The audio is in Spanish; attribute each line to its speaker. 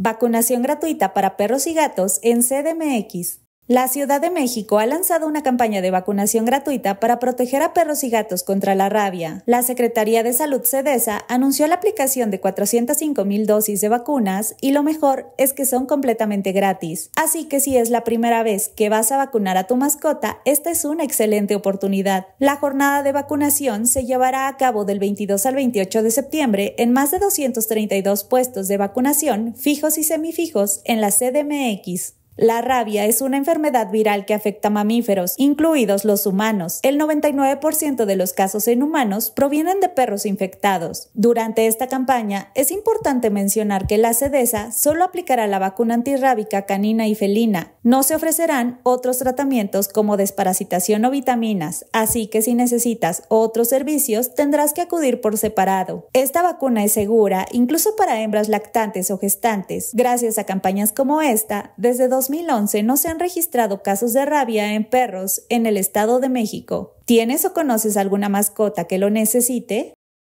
Speaker 1: Vacunación gratuita para perros y gatos en CDMX. La Ciudad de México ha lanzado una campaña de vacunación gratuita para proteger a perros y gatos contra la rabia. La Secretaría de Salud Cedesa anunció la aplicación de 405 mil dosis de vacunas y lo mejor es que son completamente gratis. Así que si es la primera vez que vas a vacunar a tu mascota, esta es una excelente oportunidad. La jornada de vacunación se llevará a cabo del 22 al 28 de septiembre en más de 232 puestos de vacunación fijos y semifijos en la CDMX. La rabia es una enfermedad viral que afecta a mamíferos, incluidos los humanos. El 99% de los casos en humanos provienen de perros infectados. Durante esta campaña, es importante mencionar que la CEDESA solo aplicará la vacuna antirrábica canina y felina. No se ofrecerán otros tratamientos como desparasitación o vitaminas, así que si necesitas otros servicios tendrás que acudir por separado. Esta vacuna es segura incluso para hembras lactantes o gestantes. Gracias a campañas como esta, desde 2011 no se han registrado casos de rabia en perros en el Estado de México. ¿Tienes o conoces alguna mascota que lo necesite?